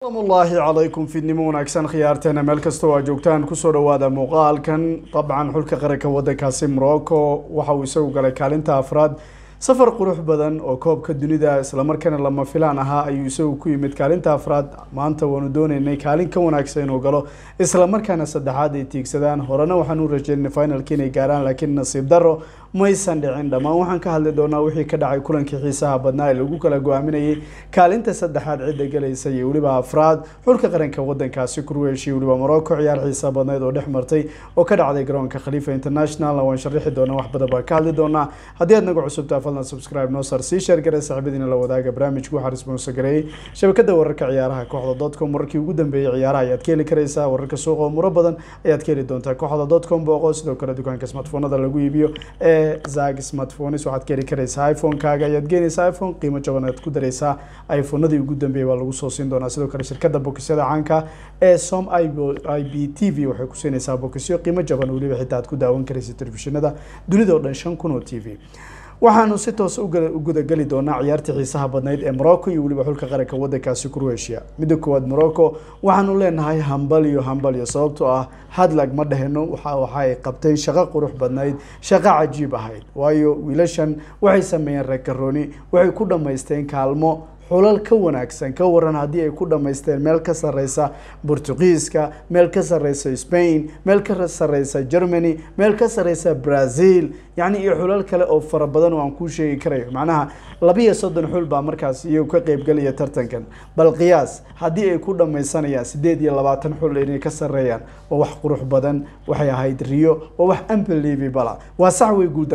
asalaamullaahi calaykum fidnimo wanaagsan khiyaarteena meel kastoo aad joogtaan kusoo dhowaada muuqaalkan dabcan xulka qaranka wadankaasi morocco waxa uu isagu galay kaalinta afraad safar qurux badan oo koobka dunida islamarkaana lama filaan ahaa ayuu isagu ku yimid kaalinta afraad maanta waanu doonaynay kaalin ka wanaagsan inuu galo islamarkaana saddexaad ay tiigsadaan horena waxaan u rajeynay finalka inay gaaraan laakiin nasiib daro maysan dhicin dhammaan waxaan ka hadli doonaa wixii ka dhacay kulankii xiisaha badnaa ee lagu kala go-aaminayay kaalinta saddexaad cidda galaysa iyo weliba afraad xulka qaranka wadankaasi kurweish iyo weliba morocco ciyaar xiisa badneyd oo dhex martay oo ka dhacday garoonka khaliifa internationalna waan sharixi doonaa wax badan baan ka hadli doonaa haddii aad nagu cusubtaa fadlan subscribe noo sar sii sheergare saaxiibadiina la wadaaga barnaamijku waxaa responsa shabakada wararka ciyaaraha kooxda dotcom wararkii ugu dambeeyay ciyaaraha ayaad ka heli karaysaa wararka suuqa oo muro badan ayaad ka heli doontaa kooxda dotcom booqo sidoo kale dukaanka smartfoonada lagu iibiyo ee ee zag smartphones waxaad ka karaysaa iphone-kaaga ayaad geenaysaa iphone qiimo jaban aad ku daraysaa iphonadii ugu dambeeyay waa lagu soo siin doonaa sidoo kale shirkadda bokisyada caanka ee som i b t v waxay ku siinaysaa bokisyo qiimo jaban weliba xitaa aad ku daawan karaysa telefishinada dunida oo dhan shan kun oo t v waxaanu si toosa ugudageli doonaa ciyaartii xiisaha badnayd ee morocco iyo weliba xulka qaranka waddankaasi croatia midda koowaad morocco waxaanu leenahay hambalyo hambalyo sababtoo ah hadlag ma dheheno waxa ay qabtay shaqo qurux badnayd shaqo cajiib ahayd waayo wiilashan waxay sameeyeen reekarooni waxay ku dhammaysteen kaalmo xulal ka wanaagsan ka waran haddii ay ku dhamaysteen meel ka sareysa bortugiiska meel ka sareysa spain meel ka sareysa germany meel ka sareysa brazil yani iyo xulal kale oo fara badan oo aan kuu sheegi karayo macnaha labiiyo soddon xul baa markaas iyo ka qeybgelaya tartankan bal qiyaas haddii ay ku dhamaysanayaan siddeed iyo labaatan xul inay ka sareeyaan waa wax qurux badan waxay ahayd riyo waa wax ambalivibala waa sax way guul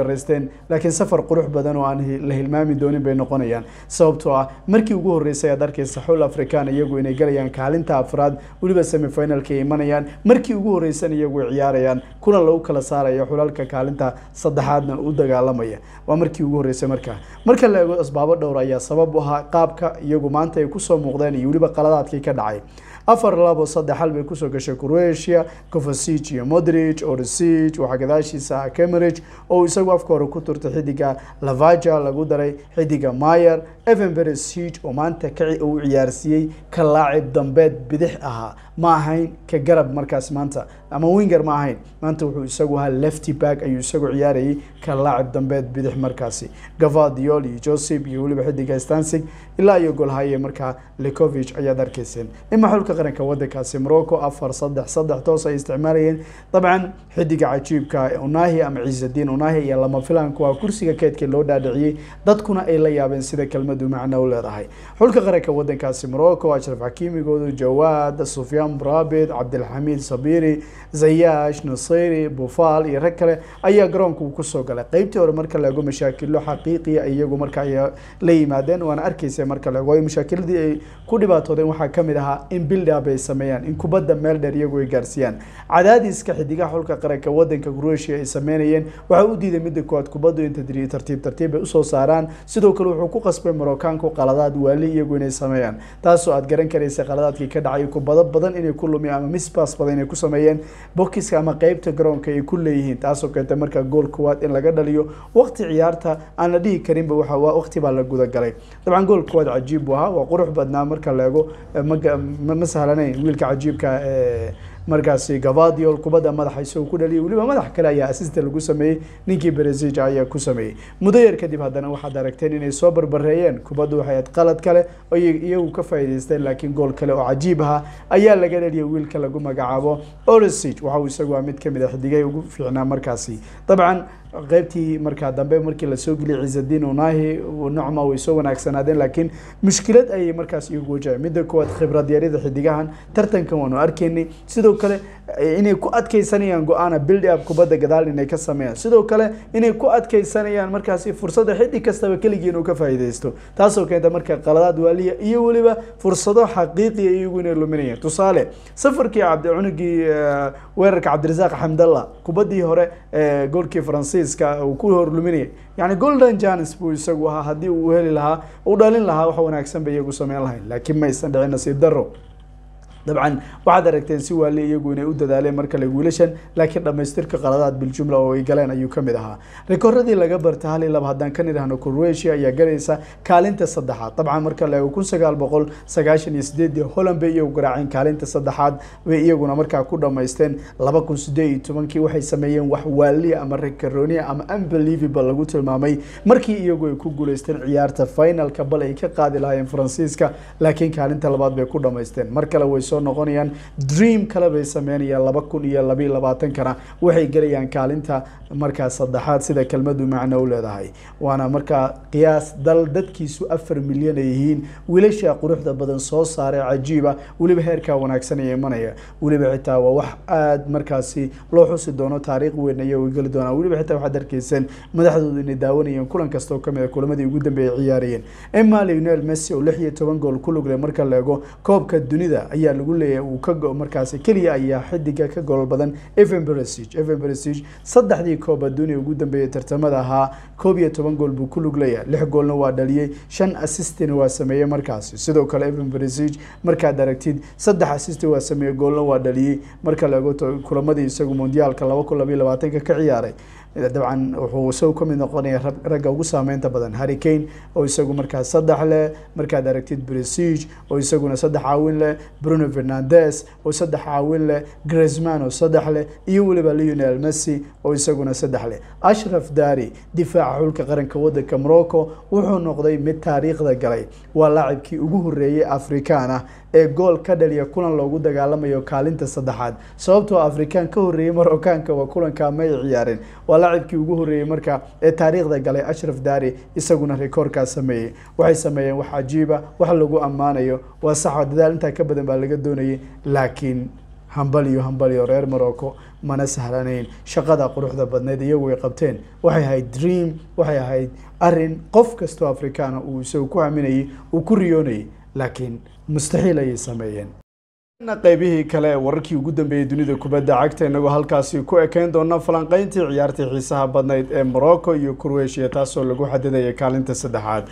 laakiin safar qurux badan oo aan la hilmaami doonin bay noqonayaan sababtoo ah mar markii ugu horeysay ayaad arkeysa xul african iyagu inay galayaan kaalinta afraad weliba semifinalka ay imanayaan markii ugu horeysana iyagu ciyaarayaan kulan lagu kala saaraya xulalka kaalinta saddexaadna u dagaalamaya waa markii ugu horeysay markaa marka la eego asbaabo dhowr ah ayaa sabab u ahaa qaabka iyagu maanta ay kusoo muuqdeen iyo weliba qaladaadkii ka dhacay afar labo saddex hal bay kusoo gashay croatia covasig iyo modric orsig waxaa gadaashiisa camerage ah oo isagu afka hore ku turtay xidiga lavaja lagu daray xidiga mayer evenberg sig oo maanta kaci uu ciyaarsiiyey ka laacib dambeed bidix ahaa ma ahayn ka garab markaas maanta ama winger ma ahayn maanta wuxuu isagu ahaa lefty back ayuu isagu ciyaarayay ka laacib dambeed bidix markaasi gavadiol iyo joseph iyo weliba xidiga stansig ilaa iyo golhaye markaa lekovich ayaad arkayseen dhima xulka qaranka waddankaasi morocco afar saddex saddex toos ay isticmaalayeen dabcan xidiga cajiibka unahi ama ciisadiin unahi iyo lama filaanku waa kursiga keedka loo dhaadhiciyey dadkuna ay la yaabeen sida kelmadu macno u leedahay xulka qaranka waddankaasi morocco ashraf xakiimigoodu jawaad sufyaan maryam raabid cabdilxamiid sabiri zayaash nasiri bufaal iyo rag kale ayaa garoonka kusoo galay qeybtii hore marka laego mashaakilo xaqiiqiya iyagu markaa la yimaadeen waana arkeysa marka laego waayo mashaakiladii ay ku dhibaatoodeen waxaa ka mid ahaa in bildab ay sameeyaan in kubadda meel dheer iyagu ay gaarsiiyaan cadaadiska xidigaha xulka qaranka waddanka ruushia ay sameynayeen waxaa u diiday midda koowaad kubaddu in tartiib tartiib ay usoo saaraan sidoo kale wuxuu ku qasbay marokaanku qaladaad waali iyagu inay sameeyaan taasoo aad garan karaysa qaladaadkii ka dhacay kubado badan inay ku lumiyeen ama mispas badan inay ku sameeyeen bokiska ama qeybta garoonka ay ku leeyihiin taasoo keentay marka gool koowaad in laga dhaliyo waqti ciyaarta aan la dhihi karinba waa waqti baa la gudagalay dabcan gool koowaad cajiib bu ahaa waa qurux badnaa marka la eego eh, ma sahlanayn wiilka cajiibka eh, markaasi gavadiol kubadda madaxa isagoo ku dhaliyay weliba madax kale ayaa asista lagu sameeyey ninkii berezij ayaa ku sameeyey muddo yar kadib haddana waxaad aragteen inay soo barbareeyeen kubaddu waxay aad qalad kale iyagu ka faa'iidaysteen laakiin gool kale oo cajiib aha ayaa laga dhaliyay wiilka lagu magacaabo orosig waxa uu isagu a mid kamid a ah xidigay ugu fiicnaa markaasi dabcan qeybtii markaa dambe markii lasoo geliyay ciisadiin unahi nocma way soo wanaagsanaadeen laakiin mushkilad ayay markaas iyagu wajahay midda koowaad khibrad yarida xidigahan tartankan waanu arkaynay sidoo kale inay ku adkaysanayaan go-aana build up kubadda gadaal inay ka sameeyaan sidoo kale inay ku adkaysanayaan markaasi fursada xidig kastaba keligii inuu ka faa'iidaysto taasoo keenta marka qaladaad waaliya iyo weliba fursado xaqiiqiya iyagu inay luminayaan tusaale safarkii cabdi eh, weerarka cabdirasaaq xamdalla kubaddii hore ee eh, goolkii faransiis ingiriiska uu ku horluminayay yani golden janes buu isagu ahaa haddii uu heli lahaa u dhalin lahaa wax wanaagsan bay iyagu sameyn lahayn laakiin ma aysan dhicin nasiib daro dabcan waxaad aragteen si waale iyagu inay u dadaaleen markale wiilashan laakiin dhammaystirka qaladaad biljumla oo ay galeen ayuu kamid ahaa rikoradii laga barta hal iyo laba haddaan ka nidhaahno croatia ayaa galaysa kaalinta saddexaad dabcan marka la eego kun sagaal boqol sagaashan iyo sideedii holland bay iyagu garaaceen kaalinta saddexaad bay iyaguna markaa ku dhammaysteen laba kun sideed iyo tobankii waxay sameeyeen wax waaliya ama rikaronia ama unbelievable lagu tilmaamay markii iyagu ay ku guulaysteen ciyaarta finalka bal ay ka qaadi lahaayeen faransiiska laakiin kaalinta labaad bay ku dhammaysteen mar kale wayso soo noqonayaan dream kalebay sameynayaan laba kun iyo labayo labaatankana waxay gelayaan kaalinta markaa saddexaad sida kelmadu macno u leedahay waana markaa qiyaas dal dadkiisu afar milyan ay yihiin wiilashaa quruxda badan soo saare cajiiba weliba heerkaa wanaagsanaya imanaya weliba xitaa waa wax aada markaasi loo xusi doono taariikh weyn ayay geli doonaan weliba xitaa waxaad arkeysan madaxdooda inay daawanayeen kulan kastoo kamid a ah kulamadii ugu dambeeyay ciyaarayeen ema leonel messi oo lix iyo toban gool ku lugle marka la eego koobka dunida ayaa lagu leeyahay uu ka go markaasi keliya ayaa xidiga ka gool badan evan beresig evan beresig saddexdii koob adduuniya ugu dambeeyay tartamada ahaa koob iyo toban gool buu ku lug leeyahay lix goolna waa dhaliyey shan assistina waa sameeyey markaasi sidoo kale evan beresig markaad aragtid saddex assista waa sameeyey goolna waa dhaliyey marka laego kulamadii isagu mondiyaalka laba kun labayo labaatanka ka ciyaaray dabcan wuxuu soo ka mid noqonaya ragga ugu saameynta badan harricane oo isagu markaa saddex leh markaad aragtid bresige oo isaguna saddex caawin leh bruno fernandes oo saddex caawin leh gresman oo saddex leh iyo weliba leonel messi oo isaguna saddex leh ashraf dari difaaca xulka qaranka waddanka morocco wuxuu noqday mid taariikhda galay waa laacibkii ugu horreeyey afrikaan ah ee gool ka dhaliya kulan loogu dagaalamayo kaalinta saddexaad sababtoo ah, afrikaan ka horreeyey marockaanka waa kulankaa may ciyaarin waa laacibkii ugu horreeyey marka ee taariikhda galay ashraf daari isaguna rikoorkaa sameeyey waxay sameeyeen wax cajiiba ah, wax lagu ammaanayo waa saxa dadaal intaa ka badan baa laga doonayay laakiin hambaliyo hambaliyo reer morocco mana sahlanayn shaqada quruxda badneyd iyagu ay qabteen waxay ahayd dream waxay ahayd arin qof kastoo afrikaana uu isagu ku haminayay uu ku riyoonayay laakiin mustaxiil ayay sameeyeen qaybihii kale ee wararkii ugu dambeeyey dunida kubadda cagta inagoo halkaasi ku ekeyn doona falanqayntii ciyaartii xiisaha badnayd ee morocco iyo kurueshiya taasoo lagu xadidaya kaalinta saddexaad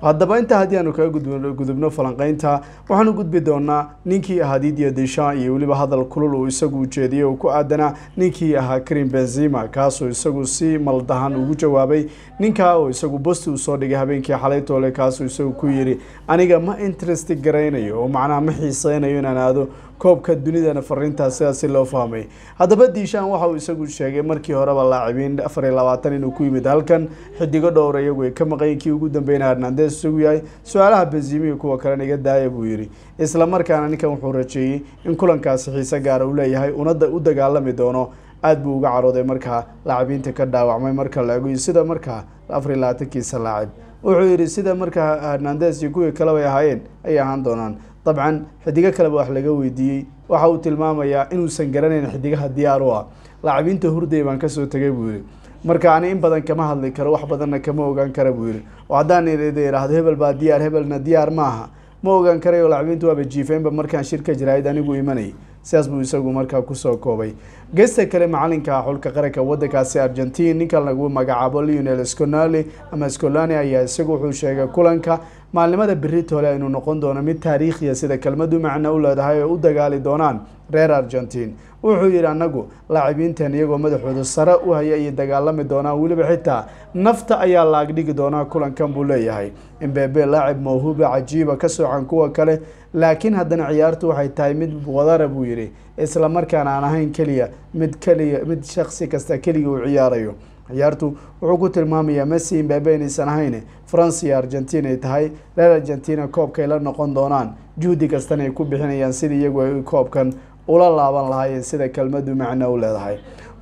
haddaba intaa haddii aanu kaga gudubno falanqaynta waxaanu gudbi doonaa ninkii ahaa didiya deshan iyo weliba hadal kulul uu isagu ujeediyey oo ku aadana ninkii ahaa krim benzima kaasoo isagu si maldahan ugu jawaabay ninkaa oo isagu bosti usoo dhigay habeenkii xalay toole kaasuu isagu ku yidhi aniga ma interest garaynayo oo macnaha ma xiiseynayo inaan aado koobka dunidana fariintaas sidaasi loo fahmay haddaba diishaan waxa uu isagu sheegay markii horeba laacibiin afar iyo labaatan inuu ku yimid halkan xidigo dhowra iyagu ay ka maqayn kii ugu dambeyna hernandes isagu yahay su-aalaha benzimiya kuwa kale iga daaya buu yidhi isla markaana ninkan wuxuu rajeeyey in kulankaasi xiise gaara ah uu leeyahay una u dagaalami doono aada buu uga carooday markaa laacibiinta ka dhaawacmay marka laego iyo sida markaa afar iyo labaatankiisa laacib wuxuu yidhi sida markaa hernandes iyo kuwii kale ahaayeen ayay ahaan doonaan dabcan xidigo kaleba wax laga weydiiyey waxa uu tilmaamayaa inuusan garanayn xidigaha diyaar u ah lacabiinta hurday baan ka soo tegay buu yihi marka ani in badan kama hadli karo wax badanna kama ogaan kara buu yihi oo haddaan idhaahdo hebel baa diyaar hebelna diyaar ma aha ma ogaan karay oo lacbiintu waaba jiifeenba markaan shirka jaraahid anigu imanay sidaas buu isagu markaa kusoo koobay gesta kale macalinka xulka qaranka wadankaasi argentin ninka lagu magacaabo leonel sconali ama scolani ayaa isagu wuxuu sheegay kulanka maalnimada beritole inuu noqon doono mid taariikhiya sida kelmadu macno u leedahay oo u dagaali doonaan reer argentine wuxuu yidhi annagu laacibiinteen iyagoo madaxooda sare u haya ayay dagaalami doonaan weliba xitaa nafta ayaa laagdhigi doonaa kulankan buu leeyahay imbebe laacib mawhuuba cajiiba ka soocan kuwa kale laakiin haddana ciyaartu waxay tahay mid wadara buu yidhi islamarkaana aan ahayn keliya mid keliya mid shaksi kasta keliga uu ciyaarayo ciyaartu wuxuu ku tilmaamayaa messi imbebe inaysan ahayn france iyo argentin ay tahay reer argentina koobkay la noqon doonaan juhdi kastana ay ku bixinayaan sidii iyagu ay koobkan ula laaban lahaayeen sida kelmadu macno u leedahay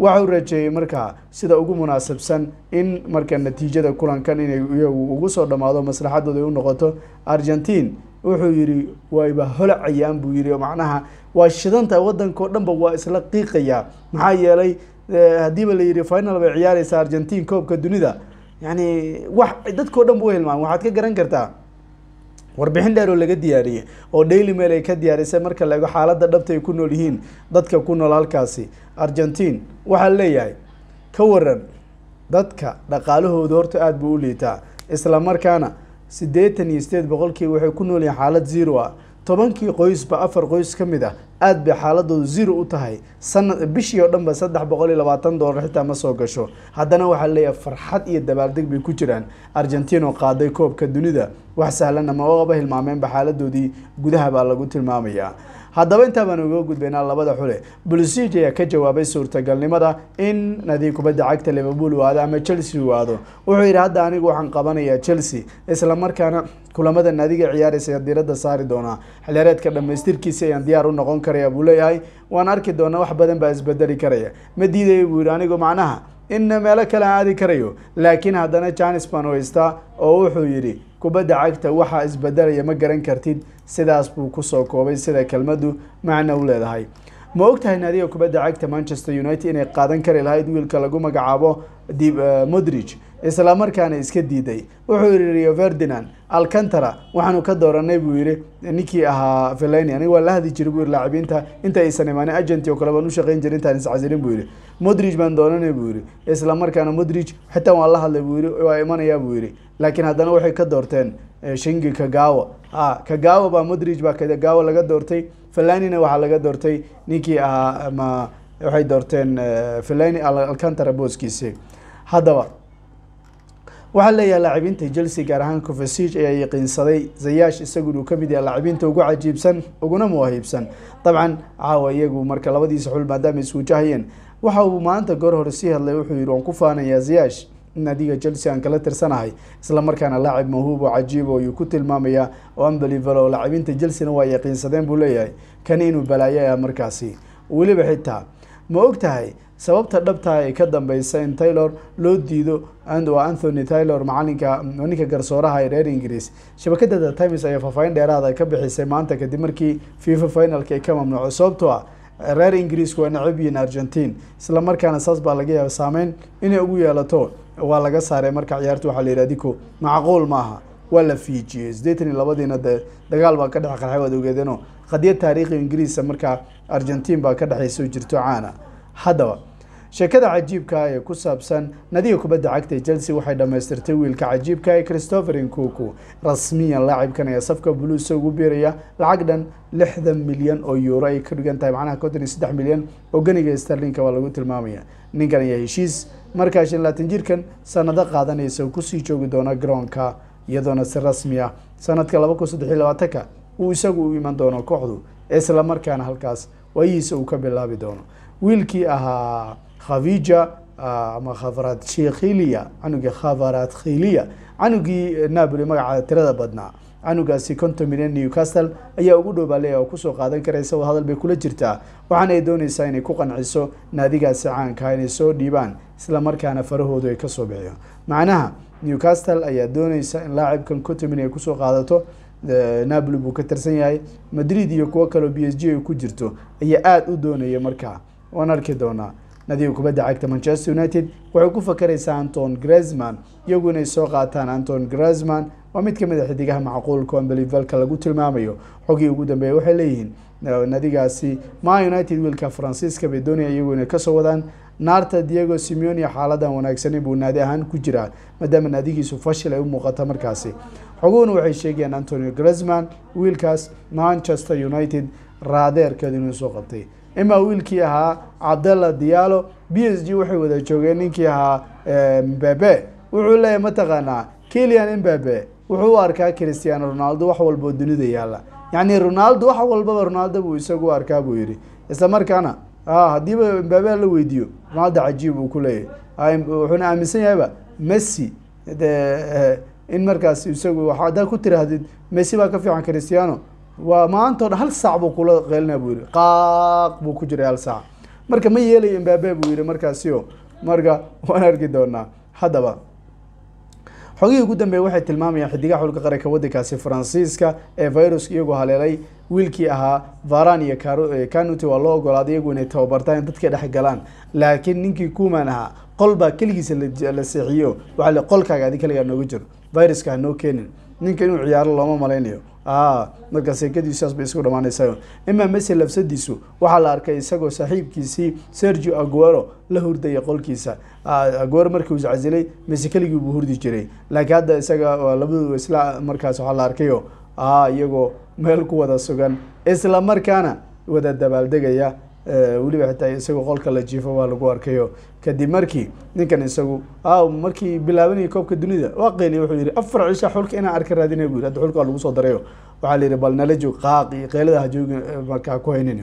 waxa rajeeyey markaa sida ugu munaasabsan in marka natiijada kulankan inay iyagu ugu soo dhammaado maslaxadooda ay u noqoto argentine wuxuu yidhi wayba holacayaan buu yidhi macnaha waa shidantaha waddankao dhanba waa isla qiiqayaa maxaa yeelay eh, haddiiba la yidhi final bay ciyaareysa argentine koobka dunida yacni wax dadkao dhan bu hilmaan waxaad ka garan kartaa warbixin dheer oo laga diyaariyey oo daily mail ay ka diyaarisay marka laego xaaladda dhabta ay ku nool yihiin dadka ku nool halkaasi argentine waxaa leeyahay ka waran dadka dhaqaalahooda horta aada buu u liitaa isla markaana siddeetan iyo sideed boqolkii waxay ku nool yihiin xaalad zero ah tobankii qoysba afar qoys ka mid ah aada bay xaaladoodu zero u tahay sanad bishii oo dhan saddex boqol iyo labaatan doolar xitaa ma soo gasho haddana waxaa leeyahay farxad iyo dabaaldeg bay ku jiraan argentino qaaday koobka dunida wax sahlana ma oqaba hilmaameenba xaaladoodii gudaha baa lagu tilmaamayaa haddaba intaa baan uga gudbaynaa labada xule bulisiji ayaa ka jawaabay suurtagalnimada in nadiir kubadda cagta liverpool waado ama chelsea waado wuxuu yidhi hadda anigu waxaan qabanayaa chelsea islamarkaana kulamadan adiga ciyaaraysa diirada saari doonaa xilyareedka dhamaystirkiisi ayaan diyaar u noqon karaya buu leeyahay waan arki doonaa wax badan baa isbedeli karaya ma diidaya buu yidhi anigu macnaha in meelo kale aadi karayo laakiin haddana janis baan haystaa oo wuxuu yidhi kubadda cagta waxaa isbedelaya ma garan kartid sidaas buu kusoo koobay sida kelmaddu macno u leedahay ma ogtahay naadiga kubadda cagta manchester united inay qaadan kari lahayd wiilka lagu magacaabo eh, modridge isla markaana iska diiday wuxuu yihi rio ferdinand alcantara waxaanu ka dooranay buu yihi ninkii ahaa veleni aniga waan la hadli jiri buu yihi laacibiinta inta aysan imaanin agenti oo kale baan u shaqayn jiri intaan iscasilin buu yihi modridge baan doonanay buu yihi isla markaana modridge xitaa waan la hadlay buu yihi waa imanayaa buu yihi laakiin haddana waxay ka doorteen shingi kagawa ah, kagawa baa mudrij baa kagawa laga doortay falanina waxaa laga doortay ninkii ahaa ma waxay doorteen falani alcantara booskiisi haddaba waxaa leeyahay laacibiinta chelsea gaar ahaan covesig ayaa yaqiinsaday zayash isagun uu kamid yahay laacibiinta ugu cajiibsan uguna muwahiibsan dabcan caawa iyagu marka labadiisa xul maadaama iswajahayeen waxa uu maanta goor hore sii hadlay wuxuu yihi waan ku faanayaa zayash naadiga chelsea aan kala tirsanahay islamarkaana laacib mahuubo cajiibo ayuu ku tilmaamayaa oo unbelivalo laacibinta chelsena waa yaqiinsadeen buu leeyahay kani inuu balaayo ah markaasi weliba xitaa ma og tahay sababta dhabtaa ah ee ka dambeysa in taylor loo diido waa anthony taylor macalinka ninka garsooraha ee reer ingiriis shabakadada times ayaa faahfaahin dheeraada ah ka bixisay maanta kadib markii fifa finalka ay ka mamnuuco sababtoo ah reer ingiriisku waa necab yihiin argentine isla markaana saas baa laga yaaba saameyn inay ugu yeelato waa laga saaray marka ciyaarta waxaa la yidhi adiko macquul maaha waa la fiijiyey sideetan iyo labadiina dee dagaal baa ka dhex qarxay waad ogeedeenoo qadiyad taariikhi ingiriisa markaa argentine baa ka dhexaysa oo jirto caana haddaba sheekada cajiibkaa ee ku saabsan nadiga kubadda cagta chelsea waxay dhammaystirtay wiilka cajiibka ee christopher nkuku rasmiyan laacibkan ayaa safka buluusa ugu biiraya lacag dhan lixdan milyan oo yuuro ay ka dhigan tahay macnaha konton iyo saddex milyan oo ganiga starlinka waa lagu tilmaamaya ninkan ayaa heshiis markaa shan laatan jirkan sanado qaadanaysa kusii joogi doono garoonka iyadoona si rasmi ah sanadka laba kun saddex iyo labaatanka uu isagu u iman doono kooxdu isla markaana halkaas waayihiisa uu ka bilaabi doono wiilkii ahaa khavija ah, ama khafarad shekhiliya canuga khafarad khiliya canugii eh, napoli magaca tirada badnaa canugaasi contomine newcastle ayaa ugu dhowbaale oo kusoo qaadan karaysa wadahadal bay kula jirtaa waxaana ay doonaysaa inay ku qanciso naadigaasi caankaha ah, inay soo dhiibaan islamarkaana farahoodu ay kasoo bixiyaan macnaha newcastle ayaa doonaysa in laacibkan contomine ay kusoo qaadato eh, napoli buu ka tirsan yahay madrid iyo kuwo kaleo b s g ay ku jirto ayaa aada u doonaya markaa waan arki doonaa nadiga kubadda cagta manchester united waxay ku fakaraysaa anton gresman iyagu inay soo qaataan anton gresman waa mid kamid a ah xidigaha macquulka onbelivalka lagu tilmaamayo xogii ugu dambeeya waxay leeyihiin nadigaasi ma united wiilka faransiiska bay doonaya iyagu inay kasoo wadaan naarta diego simeonia xaaladan wanaagsanin buu naadi ahaan ku jiraa maadaama naadigiisu fashil ay u muuqata markaasi xoguhuna waxay sheegayaan antonio gresman wiilkaas manchester united raadeerkeed inuu soo qabtay ima wiilkii ahaa cabdalla diyaalo b s g waxay wada joogeen ninkii ahaa eh, mbabe wuxuu leeyahy mataqaanaa kilian mbabe wuxuu u arkaa christiano ronaldo wax walbao dunida yaalla yacni ronaldo wax walbaba ronaldo buu isagu u arkaa buu yidhi isla markaana ah, haddiiba mbabe la weydiiyo ronaldo cajiib uu ku leeyahy wuxuuna aaminsan yahayba messi eh, in markaas isagu haddaa ku tiraahdid messi baa ka fiican christiano waa maanto dhan hal saac buu kula qeelinaa buu yihi qaaq buu ku jiray hal saac marka ma yeelayo imbaabe buu yihi markaasio marka waan arki doonaa haddaba xogihii ugu dambeeya waxay tilmaamayaan xidigaha xulka qaranka waddankaasi faransiiska ee virus iyagoo haleelay wiilkii ahaa varan iyo canuti waa loo ogolaaday iyagu inay tababartaan in dadka dhex laakiin ninkii kuuman ahaa qolbaa keligiisa la seexiyo waxaa le qolkaaga adi keligaa nooga jiro viruska ha noo keenin ninka inuu ciyaaro looma malaynayo Ah, markaa seekadiisu saas bay isku dhamaanaysaa imaa mase lafsadiisu waxaa la arkay isagoo saaxiibkiisii sergio aguero la hurdaya qolkiisa ah, aguero markii uu iscasilay mase keligii buu hurdi jiray laakiin hadda isaga labadoodu isla markaas waxaa la arkayo ah, iyagoo meel ku wada sugan isla markaana wada dabaaldegaya Eh, weliba xitaa isagu qolka la jiifo waa lagu arkayo kadib markii ninkan isagu aw markii bilaabanayay koobka dunida waa qeeniya wuxuu yihi afar cisha xulka inaan arka raadinay bu yiri hadda xulka waa lagu soo darayo waxaa la yihi bal nala joog qaaq iyo qeylada hajoogin eh, markaa ku haynin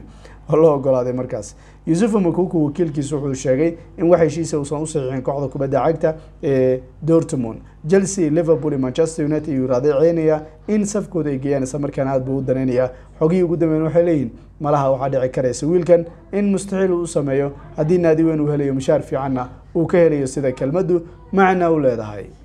oo la ogolaaday markaas yusufa makuku wakiilkiisa wuxuu sheegay in wax heshiisa uusan u saxiixin kooxda kubadda cagta ee dortmond chelsea liverpool iyo manchester united iyuu raadeeceynaya in safkooda ay geeyaan isla markaan aad buu u danaynaya xogihii ugu dambeyn waxay leeyihin malaha waxaa dhici karaysa wiilkan in mustaxiil uu u sameeyo haddii naadi weyn uu helayo mushaar fiicanna uu ka helayo sida kelmaddu macna u leedahay